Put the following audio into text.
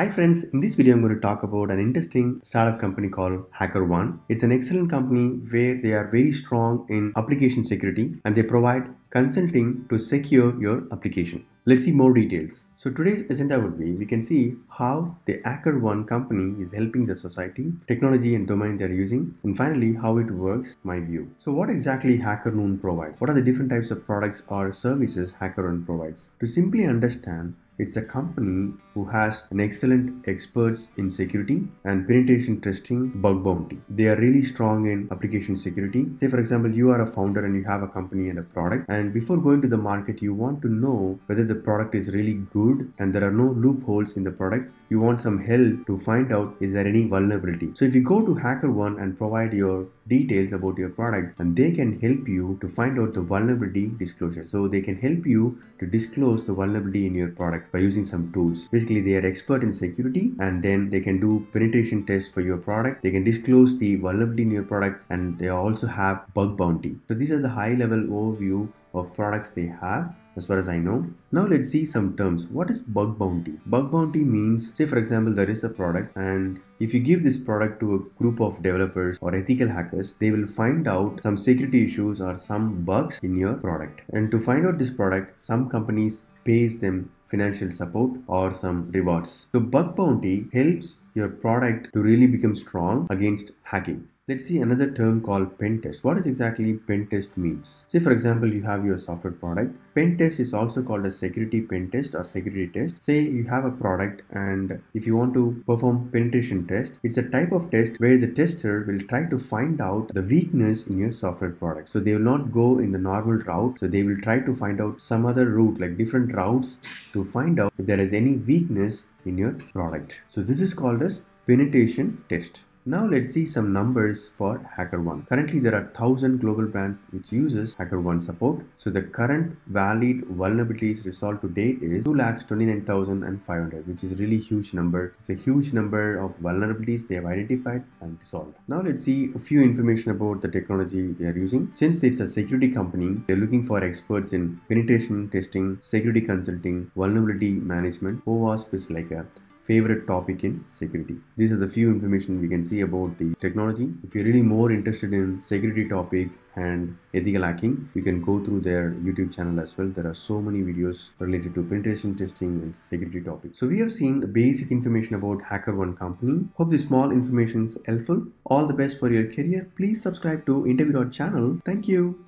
Hi friends, in this video I'm going to talk about an interesting startup company called HackerOne. It's an excellent company where they are very strong in application security and they provide consulting to secure your application. Let's see more details. So today's agenda would be, we can see how the Hacker One company is helping the society, technology and domain they're using, and finally how it works, my view. So what exactly Hacker provides? What are the different types of products or services Hacker One provides? To simply understand it's a company who has an excellent experts in security and penetration testing bug bounty. They are really strong in application security. Say for example, you are a founder and you have a company and a product and before going to the market, you want to know whether the product is really good and there are no loopholes in the product. You want some help to find out is there any vulnerability. So if you go to HackerOne and provide your details about your product and they can help you to find out the vulnerability disclosure. So they can help you to disclose the vulnerability in your product by using some tools. Basically, they are expert in security and then they can do penetration tests for your product. They can disclose the vulnerability in your product and they also have bug bounty. So these are the high level overview of products they have as far as I know. Now let's see some terms. What is bug bounty? Bug bounty means, say for example, there is a product and if you give this product to a group of developers or ethical hackers, they will find out some security issues or some bugs in your product. And to find out this product, some companies pays them financial support or some rewards. So bug bounty helps your product to really become strong against hacking. Let's see another term called pen test. What is exactly pen test means? Say for example, you have your software product. Pen test is also called a security pen test or security test. Say you have a product and if you want to perform penetration test, it's a type of test where the tester will try to find out the weakness in your software product. So they will not go in the normal route. So they will try to find out some other route like different routes to find out if there is any weakness in your product. So this is called as penetration test. Now let's see some numbers for HackerOne. Currently there are 1000 global brands which uses HackerOne support. So the current valid vulnerabilities resolved to date is 2,29,500 which is really huge number. It's a huge number of vulnerabilities they have identified and solved. Now let's see a few information about the technology they are using. Since it's a security company, they're looking for experts in penetration testing, security consulting, vulnerability management. OWASP is like a favorite topic in security. These are the few information we can see about the technology. If you're really more interested in security topic and ethical hacking, you can go through their YouTube channel as well. There are so many videos related to penetration testing and security topics. So we have seen the basic information about HackerOne company. Hope this small information is helpful. All the best for your career. Please subscribe to interview.channel. Thank you.